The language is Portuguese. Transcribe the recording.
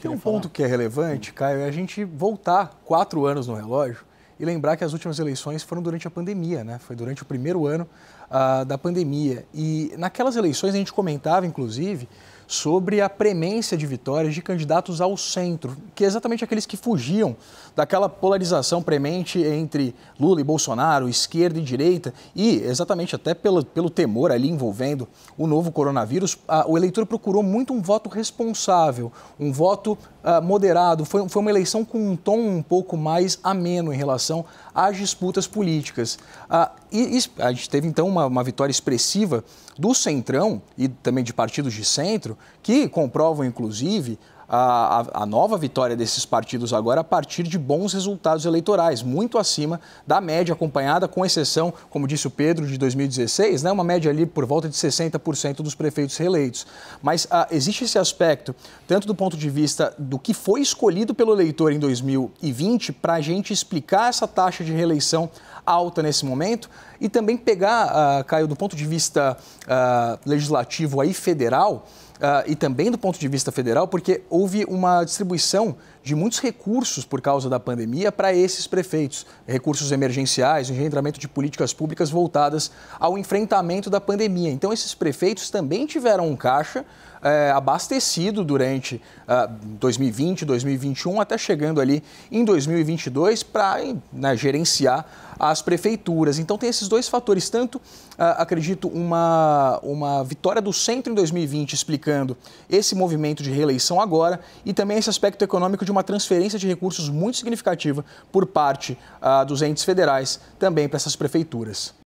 Tem um ponto que é relevante, Caio, é a gente voltar quatro anos no relógio e lembrar que as últimas eleições foram durante a pandemia, né? Foi durante o primeiro ano uh, da pandemia. E naquelas eleições a gente comentava, inclusive, sobre a premência de vitórias de candidatos ao centro, que é exatamente aqueles que fugiam daquela polarização premente entre Lula e Bolsonaro, esquerda e direita, e exatamente até pelo, pelo temor ali envolvendo o novo coronavírus, a, o eleitor procurou muito um voto responsável, um voto a, ah, moderado. Foi, foi uma eleição com um tom um pouco mais ameno em relação às disputas políticas. A, ah, e, a gente teve então uma, uma vitória expressiva do centrão e também de partidos de centro que comprovam, inclusive, a, a, nova vitória desses partidos agora a partir de bons resultados eleitorais, muito acima da média acompanhada, com exceção, como disse o Pedro, de 2016, né, uma média ali por volta de 60% dos prefeitos reeleitos. Mas ah, existe esse aspecto, tanto do ponto de vista do que foi escolhido pelo eleitor em 2020, para a gente explicar essa taxa de reeleição alta nesse momento, e também pegar, uh, Caio, do ponto de vista uh, legislativo aí federal ah, e também do ponto de vista federal, porque houve uma distribuição de muitos recursos por causa da pandemia para esses prefeitos. Recursos emergenciais, engendramento de políticas públicas voltadas ao enfrentamento da pandemia. Então, esses prefeitos também tiveram um caixa é, abastecido durante ah, 2020, 2021, até chegando ali em 2022 para né, gerenciar as prefeituras. Então, tem esses dois fatores, tanto, ah, acredito, uma, uma vitória do centro em 2020 explicando colocando esse movimento de reeleição agora e também esse aspecto econômico de uma transferência de recursos muito significativa por parte ah, dos entes federais também para essas prefeituras.